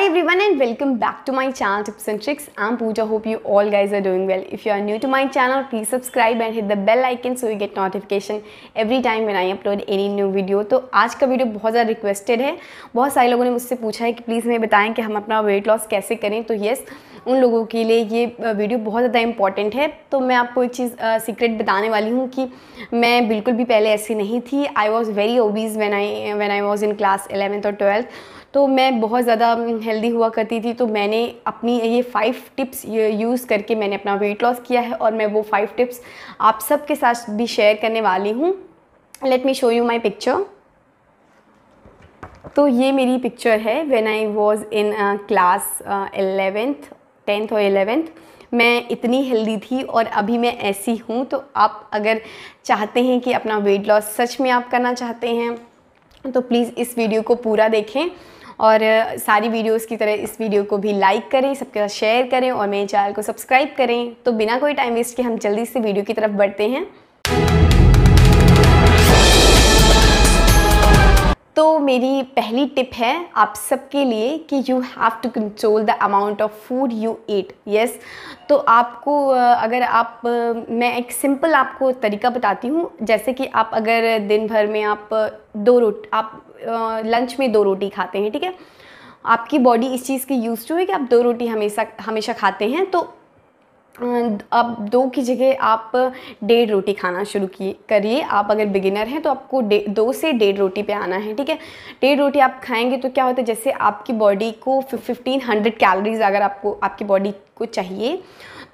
Hi everyone and welcome back to my channel Tips and Tricks. I'm Pooja. Hope you all guys are doing well. If you are new to my channel, please subscribe and hit the bell icon so you get notification every time when I upload any new video. तो आज का video बहुत ज़्यादा requested है बहुत सारे लोगों ने मुझसे पूछा है कि प्लीज़ हमें बताएं कि हम अपना वेट लॉस कैसे करें तो येस उन लोगों के लिए ये वीडियो बहुत ज़्यादा इंपॉर्टेंट है तो मैं आपको एक चीज़ सीक्रेट बताने वाली हूँ कि मैं बिल्कुल भी पहले ऐसी नहीं थी I was very obese when I when I was in class eleventh और ट्वेल्थ तो मैं बहुत ज़्यादा हेल्दी हुआ करती थी तो मैंने अपनी ये फ़ाइव टिप्स यूज़ करके मैंने अपना वेट लॉस किया है और मैं वो फ़ाइव टिप्स आप सबके साथ भी शेयर करने वाली हूँ let me show you my picture तो ये मेरी पिक्चर है when I was in class eleventh tenth और एलेवेंथ मैं इतनी हेल्दी थी और अभी मैं ऐसी हूँ तो आप अगर चाहते हैं कि अपना वेट लॉस सच में आप करना चाहते हैं तो प्लीज़ इस वीडियो को पूरा देखें और सारी वीडियोस की तरह इस वीडियो को भी लाइक करें सबके साथ शेयर करें और मेरे चैनल को सब्सक्राइब करें तो बिना कोई टाइम वेस्ट के हम जल्दी से वीडियो की तरफ बढ़ते हैं तो मेरी पहली टिप है आप सबके लिए कि you have to control the amount of food you eat yes तो आपको अगर आप मैं एक सिंपल आपको तरीका बताती हूँ जैसे कि आप अगर दिन भर में आप दो रोट आप लंच में दो रोटी खाते हैं ठीक है आपकी बॉडी इस चीज़ की यूज टू है कि आप दो रोटी हमेशा हमेशा खाते हैं तो आप दो की जगह आप डेढ़ रोटी खाना शुरू की करिए आप अगर बिगिनर हैं तो आपको दो से डेढ़ रोटी पे आना है ठीक है डेढ़ रोटी आप खाएंगे तो क्या होता है जैसे आपकी बॉडी को फिफ्टीन हंड्रेड कैलोरीज अगर आपको आपकी बॉडी को चाहिए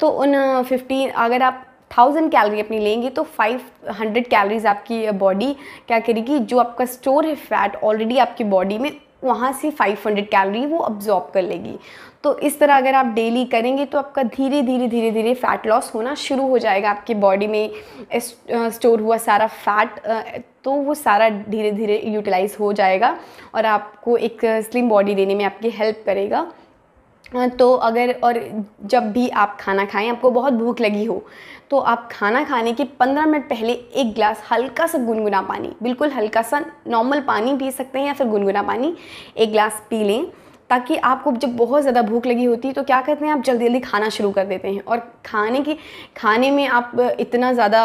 तो उन फिफ्टीन अगर आप थाउजेंड कैलोरी अपनी लेंगे तो फाइव हंड्रेड कैलोरीज आपकी बॉडी क्या करेगी जो आपका स्टोर है फैट ऑलरेडी आपकी बॉडी में वहाँ से 500 कैलोरी वो अब्जॉर्ब कर लेगी तो इस तरह अगर आप डेली करेंगे तो आपका धीरे धीरे धीरे धीरे फ़ैट लॉस होना शुरू हो जाएगा आपके बॉडी में स्टोर हुआ सारा फैट तो वो सारा धीरे धीरे यूटिलाइज़ हो जाएगा और आपको एक स्लिम बॉडी देने में आपकी हेल्प करेगा तो अगर और जब भी आप खाना खाएं आपको बहुत भूख लगी हो तो आप खाना खाने के 15 मिनट पहले एक गिलास हल्का सा गुनगुना पानी बिल्कुल हल्का सा नॉर्मल पानी पी सकते हैं या फिर गुनगुना पानी एक गिलास पी लें ताकि आपको जब बहुत ज़्यादा भूख लगी होती है तो क्या करते हैं आप जल्दी जल्दी खाना शुरू कर देते हैं और खाने की खाने में आप इतना ज़्यादा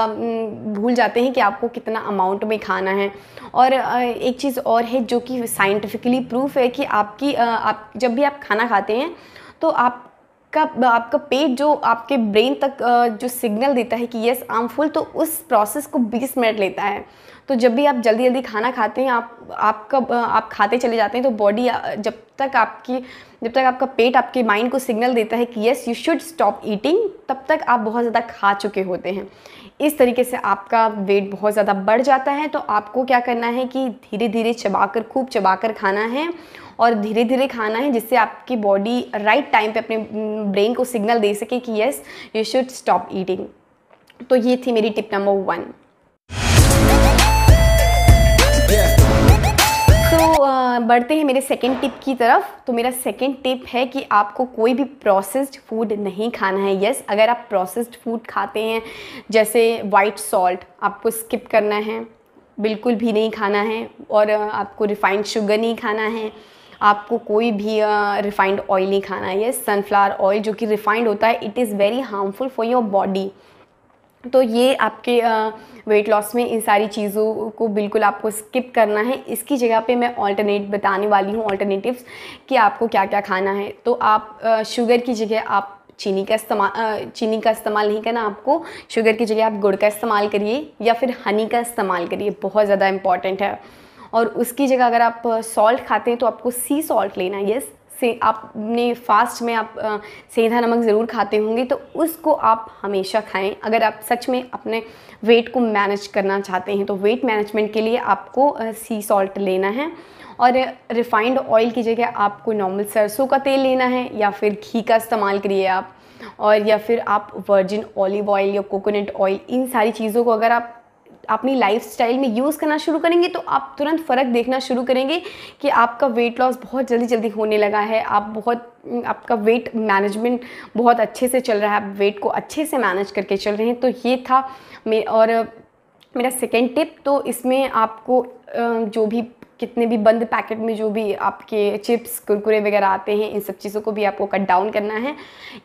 भूल जाते हैं कि आपको कितना अमाउंट में खाना है और एक चीज़ और है जो कि साइंटिफिकली प्रूफ है कि आपकी आप जब भी आप खाना खाते हैं तो आप का आपका पेट जो आपके ब्रेन तक जो सिग्नल देता है कि यस आम फुल तो उस प्रोसेस को 20 मिनट लेता है तो जब भी आप जल्दी जल्दी खाना खाते हैं आप आपका आप खाते चले जाते हैं तो बॉडी जब तक आपकी जब तक आपका पेट आपके माइंड को सिग्नल देता है कि yes you should stop eating तब तक आप बहुत ज़्यादा खा चुके होते हैं इस तरीके से आपका वेट बहुत ज़्यादा बढ़ जाता है तो आपको क्या करना है कि धीरे धीरे चबाकर खूब चबाकर खाना है और धीरे धीरे खाना है जिससे आपकी बॉडी राइट टाइम पे अपने ब्रेन को सिग्नल दे सके कि yes you should stop eating तो ये थी मेरी टिप नंबर वन तो बढ़ते हैं मेरे सेकेंड टिप की तरफ तो मेरा सेकेंड टिप है कि आपको कोई भी प्रोसेस्ड फूड नहीं खाना है यस अगर आप प्रोसेस्ड फूड खाते हैं जैसे वाइट सॉल्ट आपको स्किप करना है बिल्कुल भी नहीं खाना है और आपको रिफ़ाइंड शुगर नहीं खाना है आपको कोई भी रिफ़ाइंड ऑयल नहीं खाना है यस सनफ्लावर ऑयल जो कि रिफ़ाइंड होता है it is very harmful for your body तो ये आपके वेट लॉस में इन सारी चीज़ों को बिल्कुल आपको स्किप करना है इसकी जगह पे मैं ऑल्टरनेट बताने वाली हूँ ऑल्टरनेटिव्स कि आपको क्या क्या खाना है तो आप शुगर की जगह आप चीनी का इस्तेमाल चीनी का इस्तेमाल नहीं करना आपको शुगर की जगह आप गुड़ का इस्तेमाल करिए या फिर हनी का इस्तेमाल करिए बहुत ज़्यादा इम्पॉर्टेंट है और उसकी जगह अगर आप सॉल्ट खाते हैं तो आपको सी सॉल्ट लेना यस से आपने फास्ट में आप सेंधा नमक ज़रूर खाते होंगे तो उसको आप हमेशा खाएं अगर आप सच में अपने वेट को मैनेज करना चाहते हैं तो वेट मैनेजमेंट के लिए आपको सी सॉल्ट लेना है और रिफाइंड ऑयल की जगह आपको नॉर्मल सरसों का तेल लेना है या फिर घी का इस्तेमाल करिए आप और या फिर आप वर्जिन ऑलिव ऑयल या कोकोनट ऑयल इन सारी चीज़ों को अगर आप अपनी लाइफ में यूज़ करना शुरू करेंगे तो आप तुरंत फ़र्क देखना शुरू करेंगे कि आपका वेट लॉस बहुत जल्दी जल्दी होने लगा है आप बहुत आपका वेट मैनेजमेंट बहुत अच्छे से चल रहा है आप वेट को अच्छे से मैनेज करके चल रहे हैं तो ये था मे और मेरा सेकेंड टिप तो इसमें आपको जो भी कितने भी बंद पैकेट में जो भी आपके चिप्स कुरकुरे वगैरह आते हैं इन सब चीज़ों को भी आपको कट डाउन करना है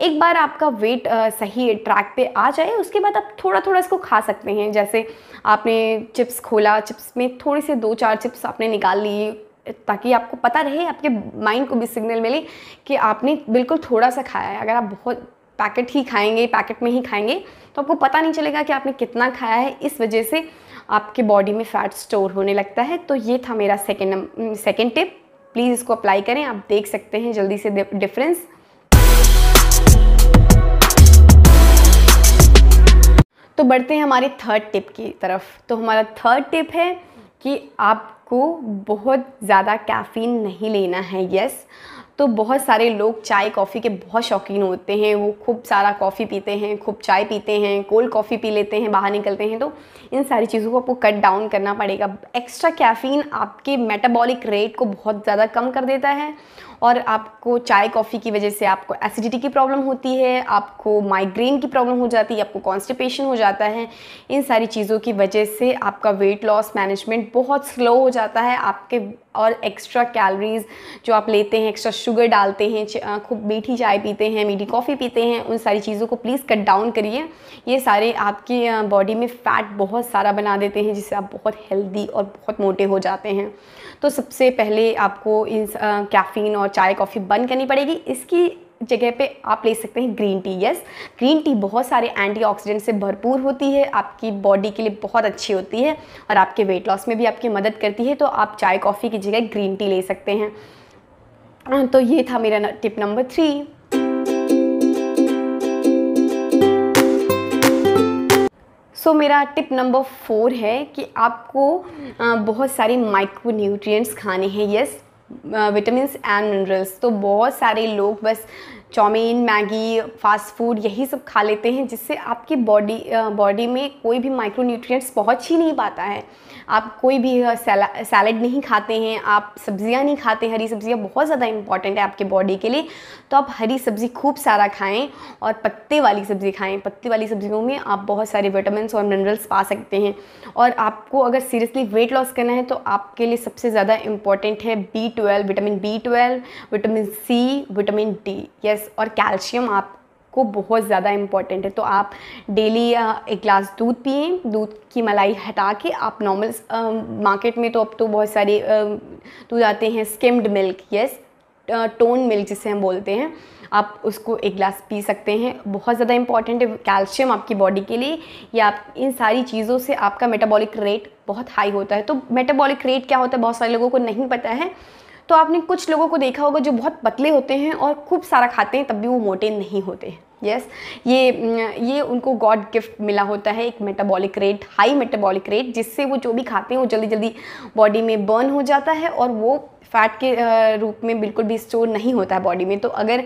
एक बार आपका वेट सही ट्रैक पे आ जाए उसके बाद आप थोड़ा थोड़ा इसको खा सकते हैं जैसे आपने चिप्स खोला चिप्स में थोड़े से दो चार चिप्स आपने निकाल लिए ताकि आपको पता रहे आपके माइंड को भी सिग्नल मिले कि आपने बिल्कुल थोड़ा सा खाया है अगर आप बहुत पैकेट ही खाएंगे पैकेट में ही खाएंगे तो आपको पता नहीं चलेगा कि आपने कितना खाया है इस वजह से आपके बॉडी में फैट स्टोर होने लगता है तो ये था मेरा सेकेंड सेकेंड टिप प्लीज़ इसको अप्लाई करें आप देख सकते हैं जल्दी से डिफरेंस तो बढ़ते हैं हमारे थर्ड टिप की तरफ तो हमारा थर्ड टिप है कि आपको बहुत ज़्यादा कैफ़ीन नहीं लेना है यस तो बहुत सारे लोग चाय कॉफ़ी के बहुत शौकीन होते हैं वो खूब सारा कॉफ़ी पीते हैं खूब चाय पीते हैं कोल्ड कॉफ़ी पी लेते हैं बाहर निकलते हैं तो इन सारी चीज़ों को आपको कट डाउन करना पड़ेगा एक्स्ट्रा कैफ़ीन आपके मेटाबॉलिक रेट को बहुत ज़्यादा कम कर देता है और आपको चाय कॉफ़ी की वजह से आपको एसिडिटी की प्रॉब्लम होती है आपको माइग्रेन की प्रॉब्लम हो जाती है आपको कॉन्स्टिपेशन हो जाता है इन सारी चीज़ों की वजह से आपका वेट लॉस मैनेजमेंट बहुत स्लो हो जाता है आपके और एक्स्ट्रा कैलोरीज़ जो आप लेते हैं एक्स्ट्रा शुगर डालते हैं खूब मीठी चाय पीते हैं मीठी कॉफ़ी पीते हैं उन सारी चीज़ों को प्लीज़ कट डाउन करिए ये सारे आपकी बॉडी में फ़ैट बहुत सारा बना देते हैं जिससे आप बहुत हेल्दी और बहुत मोटे हो जाते हैं तो सबसे पहले आपको इस कैफ़ीन और चाय कॉफ़ी बंद करनी पड़ेगी इसकी जगह पे आप ले सकते हैं green tea yes green tea बहुत सारे एंटीऑक्सीडेंट से भरपूर होती है आपकी बॉडी के लिए बहुत अच्छी होती है और आपके वेट लॉस में भी आपकी मदद करती है तो आप चाय कॉफ़ी की जगह ग्रीन टी ले सकते हैं तो ये था मेरा tip number three so so, मेरा टिप नंबर फोर है कि आपको बहुत सारे माइक्रो न्यूट्रियट्स खाने हैं यस विटामिन एंड मिनरल्स तो बहुत सारे लोग बस चाउमीन मैगी फास्ट फूड यही सब खा लेते हैं जिससे आपकी बॉडी बॉडी में कोई भी माइक्रो न्यूट्रियट्स पहुँच ही नहीं पाता है आप कोई भी सैलड नहीं खाते हैं आप सब्ज़ियाँ नहीं खाते हरी सब्ज़ियाँ बहुत ज़्यादा इंपॉर्टेंट है आपके बॉडी के लिए तो आप हरी सब्ज़ी खूब सारा खाएँ और पत्ते वाली सब्ज़ी खाएँ पत्ते वाली सब्ज़ियों में आप बहुत सारे विटामिन और मिनरल्स पा सकते हैं और आपको अगर सीरियसली वेट लॉस करना है तो आपके लिए सबसे ज़्यादा इंपॉर्टेंट है B twelve vitamin B twelve vitamin C vitamin D yes और कैल्शियम आप को बहुत ज़्यादा इम्पॉर्टेंट है तो आप डेली एक ग्लास दूध पिए दूध की मलाई हटा के आप नॉर्मल मार्केट में तो अब तो बहुत सारे दूध आते हैं skimmed milk yes tone milk जिसे हम बोलते हैं आप उसको एक ग्लास पी सकते हैं बहुत ज़्यादा इंपॉर्टेंट है कैल्शियम आपकी बॉडी के लिए या आप इन सारी चीज़ों से आपका मेटाबॉलिक रेट बहुत हाई होता है तो मेटाबॉलिक रेट क्या होता है बहुत सारे लोगों को नहीं पता है तो आपने कुछ लोगों को देखा होगा जो बहुत पतले होते हैं और खूब सारा खाते हैं तब भी वो मोटे नहीं होते हैं यस yes, ये ये उनको गॉड गिफ्ट मिला होता है एक metabolic rate high metabolic rate जिससे वो जो भी खाते हैं वो जल्दी जल्दी बॉडी में बर्न हो जाता है और वो फैट के रूप में बिल्कुल भी स्टोर नहीं होता है बॉडी में तो अगर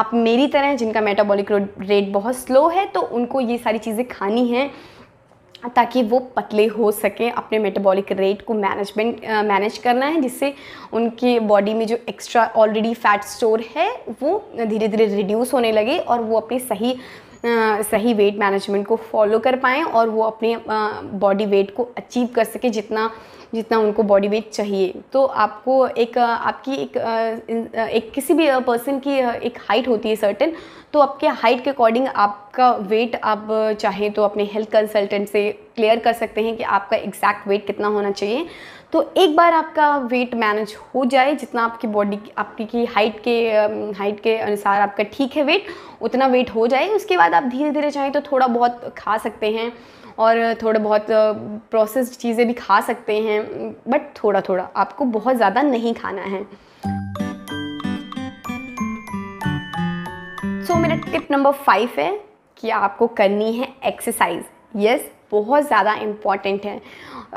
आप मेरी तरह जिनका मेटाबॉलिक रेट बहुत स्लो है तो उनको ये सारी चीज़ें खानी हैं ताकि वो पतले हो सकें अपने मेटाबॉलिक रेट को मैनेजमेंट मैनेज करना है जिससे उनके बॉडी में जो एक्स्ट्रा ऑलरेडी फैट स्टोर है वो धीरे धीरे रिड्यूस होने लगे और वो अपनी सही सही वेट मैनेजमेंट को फॉलो कर पाएँ और वो अपने बॉडी वेट को अचीव कर सकें जितना जितना उनको बॉडी वेट चाहिए तो आपको एक आपकी एक एक किसी भी पर्सन की एक हाइट होती है सर्टेन तो आपके हाइट के अकॉर्डिंग आपका वेट आप चाहें तो अपने हेल्थ कंसल्टेंट से क्लियर कर सकते हैं कि आपका एग्जैक्ट वेट कितना होना चाहिए तो एक बार आपका वेट मैनेज हो जाए जितना आपकी बॉडी आपकी की हाइट के हाइट के अनुसार आपका ठीक है वेट उतना वेट हो जाए उसके बाद आप धीरे धीरे चाहें तो थोड़ा बहुत खा सकते हैं और थोड़ा बहुत प्रोसेस्ड चीज़ें भी खा सकते हैं बट थोड़ा थोड़ा आपको बहुत ज़्यादा नहीं खाना है सो so, मेरा टिप नंबर फाइव है कि आपको करनी है एक्सरसाइज यस yes, बहुत ज़्यादा इम्पॉर्टेंट है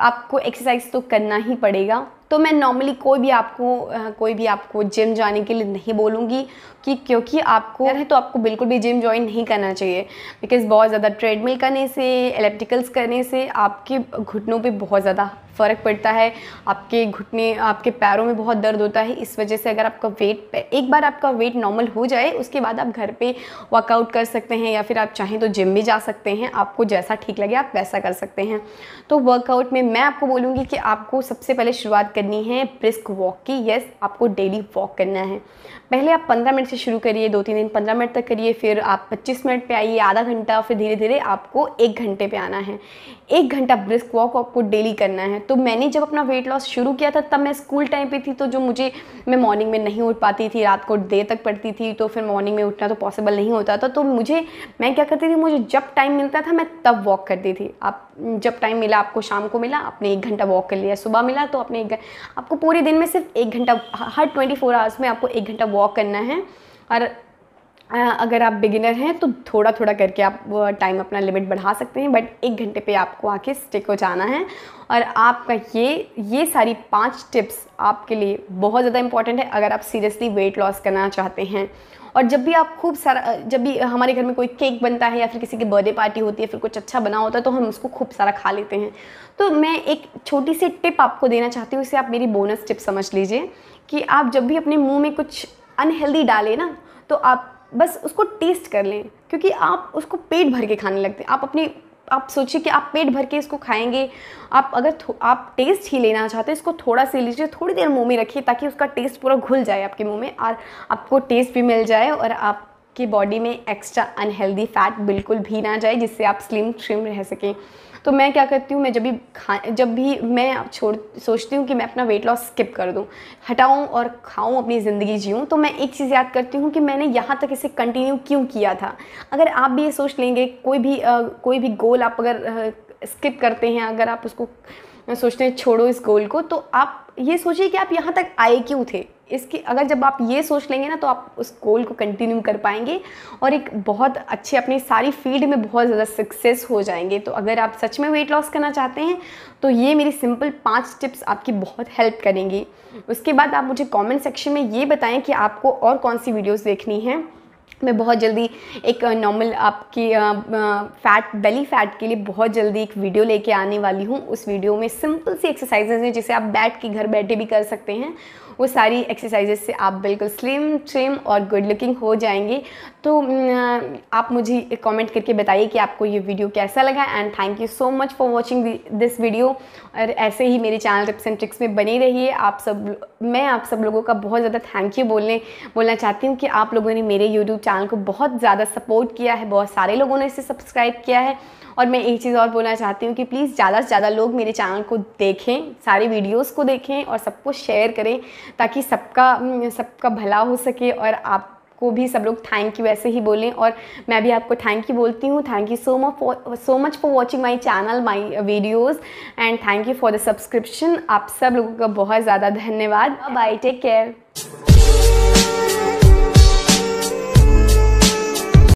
आपको एक्सरसाइज तो करना ही पड़ेगा तो मैं नॉर्मली कोई भी आपको कोई भी आपको जिम जाने के लिए नहीं बोलूँगी कि क्योंकि आपको है तो आपको बिल्कुल भी जिम ज्वाइन नहीं करना चाहिए बिकॉज़ बहुत ज़्यादा ट्रेडमिल करने से एलेप्टिकल्स करने से आपके घुटनों पे बहुत ज़्यादा फ़र्क पड़ता है आपके घुटने आपके पैरों में बहुत दर्द होता है इस वजह से अगर आपका वेट एक बार आपका वेट नॉर्मल हो जाए उसके बाद आप घर पे वर्कआउट कर सकते हैं या फिर आप चाहें तो जिम भी जा सकते हैं आपको जैसा ठीक लगे आप वैसा कर सकते हैं तो वर्कआउट में मैं आपको बोलूँगी कि आपको सबसे पहले शुरुआत करनी है ब्रिस्क वॉक की येस आपको डेली वॉक करना है पहले आप 15 मिनट से शुरू करिए दो तीन दिन 15 मिनट तक करिए फिर आप 25 मिनट पे आइए आधा घंटा फिर धीरे धीरे आपको एक घंटे पे आना है एक घंटा ब्रिस्क वॉक आपको डेली करना है तो मैंने जब अपना वेट लॉस शुरू किया था तब मैं स्कूल टाइम पर थी तो जो मुझे मैं मॉर्निंग में नहीं उठ पाती थी रात को देर तक पड़ती थी तो फिर मॉर्निंग में उठना तो पॉसिबल नहीं होता था तो मुझे मैं क्या करती थी मुझे जब टाइम मिलता था मैं तब वॉक करती थी आप जब टाइम मिला आपको शाम को मिला आपने एक घंटा वॉक कर लिया सुबह मिला तो आपने एक आपको पूरे दिन में सिर्फ एक घंटा हर ट्वेंटी फोर आवर्स में आपको एक घंटा वॉक करना है और अगर आप बिगिनर हैं तो थोड़ा थोड़ा करके आप टाइम अपना लिमिट बढ़ा सकते हैं बट एक घंटे पे आपको आके स्टिक हो जाना है और आपका ये ये सारी पांच टिप्स आपके लिए बहुत ज़्यादा इंपॉर्टेंट है अगर आप सीरियसली वेट लॉस करना चाहते हैं और जब भी आप खूब सारा जब भी हमारे घर में कोई केक बनता है या फिर किसी की बर्थडे पार्टी होती है फिर कुछ अच्छा बना होता है तो हम उसको खूब सारा खा लेते हैं तो मैं एक छोटी सी टिप आपको देना चाहती हूँ इसे आप मेरी बोनस टिप समझ लीजिए कि आप जब भी अपने मुँह में कुछ अनहेल्दी डालें ना तो आप बस उसको टेस्ट कर लें क्योंकि आप उसको पेट भर के खाने लगते हैं आप अपने आप सोचिए कि आप पेट भर के इसको खाएंगे आप अगर आप टेस्ट ही लेना चाहते हैं इसको थोड़ा से लीजिए थोड़ी देर मुंह में रखिए ताकि उसका टेस्ट पूरा घुल जाए आपके मुंह में और आपको टेस्ट भी मिल जाए और आपकी बॉडी में एक्स्ट्रा अनहेल्दी फैट बिल्कुल भी ना जाए जिससे आप स्लिम ट्रिम रह सकें तो मैं क्या करती हूँ मैं जब भी खा जब भी मैं छोड़ सोचती हूँ कि मैं अपना वेट लॉस स्किप कर दूँ हटाऊँ और खाऊँ अपनी ज़िंदगी जीऊँ तो मैं एक चीज़ याद करती हूँ कि मैंने यहाँ तक इसे कंटिन्यू क्यों किया था अगर आप भी ये सोच लेंगे कोई भी आ, कोई भी गोल आप अगर स्किप करते हैं अगर आप उसको सोचते हैं छोड़ो इस गोल को तो आप ये सोचिए कि आप यहाँ तक आए क्यों थे इसकी अगर जब आप ये सोच लेंगे ना तो आप उस गोल को कंटिन्यू कर पाएंगे और एक बहुत अच्छे अपनी सारी फील्ड में बहुत ज़्यादा सक्सेस हो जाएंगे तो अगर आप सच में वेट लॉस करना चाहते हैं तो ये मेरी सिंपल पांच टिप्स आपकी बहुत हेल्प करेंगी उसके बाद आप मुझे कमेंट सेक्शन में ये बताएं कि आपको और कौन सी वीडियोस देखनी है मैं बहुत जल्दी एक नॉर्मल आपकी फैट बेली फैट के लिए बहुत जल्दी एक वीडियो लेके आने वाली हूँ उस वीडियो में सिंपल सी एक्सरसाइजेज हैं जिसे आप बैठ के घर बैठे भी कर सकते हैं वो सारी एक्सरसाइजेस से आप बिल्कुल स्लिम ट्रिम और गुड लुकिंग हो जाएंगे तो आप मुझे कमेंट करके बताइए कि आपको ये वीडियो कैसा लगा and thank you so much for watching this video और ऐसे ही मेरे चैनल टिप्स एंड ट्रिक्स में बने रहिए आप सब मैं आप सब लोगों का बहुत ज़्यादा थैंक यू बोलने बोलना चाहती हूँ कि आप लोगों ने मेरे यूट्यूब चैनल को बहुत ज़्यादा सपोर्ट किया है बहुत सारे लोगों ने इसे सब्सक्राइब किया है और मैं एक चीज़ और बोलना चाहती हूँ कि प्लीज़ ज़्यादा से ज़्यादा लोग मेरे चैनल को देखें सारी वीडियोस को देखें और सबको शेयर करें ताकि सबका हम्म, सबका भला हो सके और आप को भी सब लोग थैंक यू ऐसे ही बोलें और मैं भी आपको थैंक यू बोलती हूँ thank you so much for so much for watching my channel my videos and thank you for the subscription आप सब लोगों का बहुत ज़्यादा धन्यवाद बाय टेक केयर